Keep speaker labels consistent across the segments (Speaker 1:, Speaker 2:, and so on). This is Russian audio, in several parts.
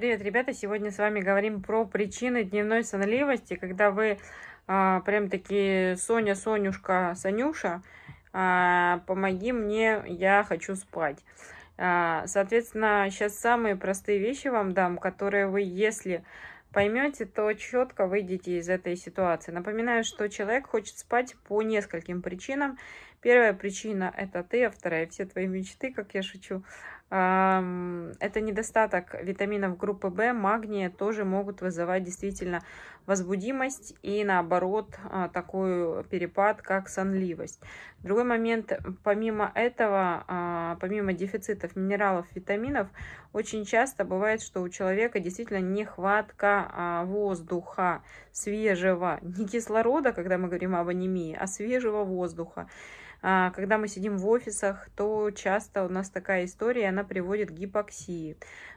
Speaker 1: Привет, ребята! Сегодня с вами говорим про причины дневной сонливости, когда вы а, прям такие Соня, Сонюшка, Санюша, а, помоги мне, я хочу спать. А, соответственно, сейчас самые простые вещи вам дам, которые вы, если поймете, то четко выйдете из этой ситуации. Напоминаю, что человек хочет спать по нескольким причинам. Первая причина – это ты, а вторая – все твои мечты, как я шучу. Это недостаток витаминов группы В, магния тоже могут вызывать действительно возбудимость и наоборот а, такой перепад, как сонливость. Другой момент, помимо этого, а, помимо дефицитов минералов, витаминов, очень часто бывает, что у человека действительно нехватка а, воздуха свежего, не кислорода, когда мы говорим об анемии, а свежего воздуха. А, когда мы сидим в офисах, то часто у нас такая история, она приводит к гипоксии.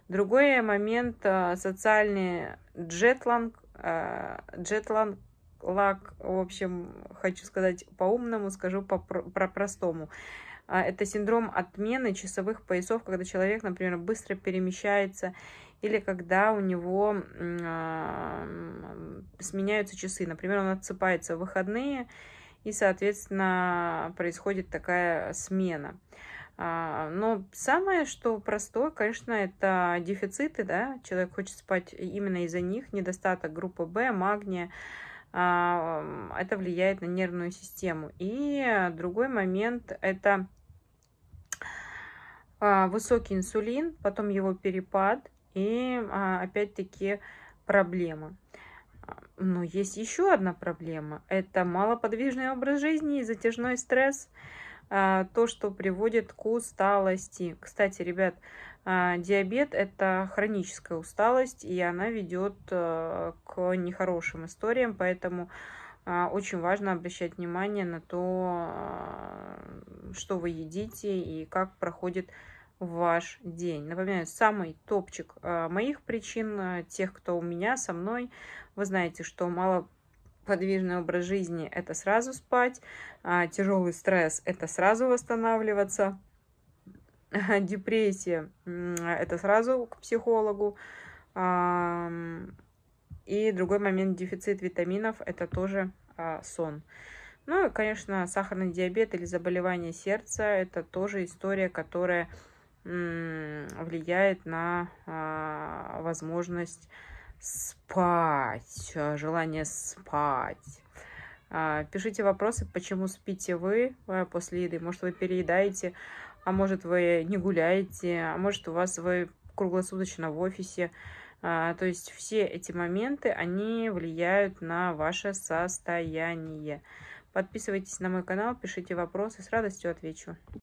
Speaker 1: Другой момент а, – социальный джетланг, а, джетланг лак, в общем, хочу сказать по-умному, скажу по-простому. Это синдром отмены часовых поясов, когда человек, например, быстро перемещается или когда у него э, сменяются часы. Например, он отсыпается в выходные, и, соответственно, происходит такая смена. А, но самое, что простое, конечно, это дефициты, да, человек хочет спать именно из-за них, недостаток группы В, магния, это влияет на нервную систему. И другой момент – это а, высокий инсулин, потом его перепад и а, опять-таки проблемы. Но ну, есть еще одна проблема. Это малоподвижный образ жизни и затяжной стресс. А, то, что приводит к усталости. Кстати, ребят, а, диабет – это хроническая усталость, и она ведет э, к нехорошим историям, поэтому а, очень важно обращать внимание на то, что вы едите и как проходит ваш день. Напоминаю, самый топчик э, моих причин, э, тех, кто у меня со мной. Вы знаете, что мало подвижный образ жизни – это сразу спать, а тяжелый стресс – это сразу восстанавливаться, депрессия – это сразу к психологу, и другой момент – дефицит витаминов – это тоже а, сон. Ну и, конечно, сахарный диабет или заболевание сердца – это тоже история, которая влияет на а, возможность спать, э, желание спать. А, пишите вопросы, почему спите вы э, после еды. Может, вы переедаете, а может, вы не гуляете, а может, у вас вы круглосуточно в офисе. А, то есть все эти моменты, они влияют на ваше состояние. Подписывайтесь на мой канал, пишите вопросы, с радостью отвечу.